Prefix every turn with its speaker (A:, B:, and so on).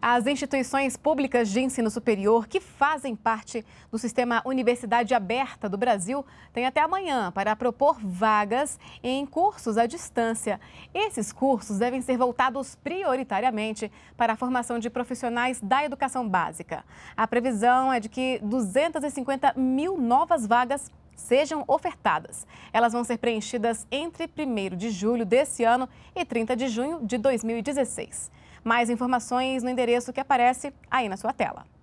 A: As instituições públicas de ensino superior que fazem parte do sistema Universidade Aberta do Brasil têm até amanhã para propor vagas em cursos à distância. Esses cursos devem ser voltados prioritariamente para a formação de profissionais da educação básica. A previsão é de que 250 mil novas vagas sejam ofertadas. Elas vão ser preenchidas entre 1 de julho desse ano e 30 de junho de 2016. Mais informações no endereço que aparece aí na sua tela.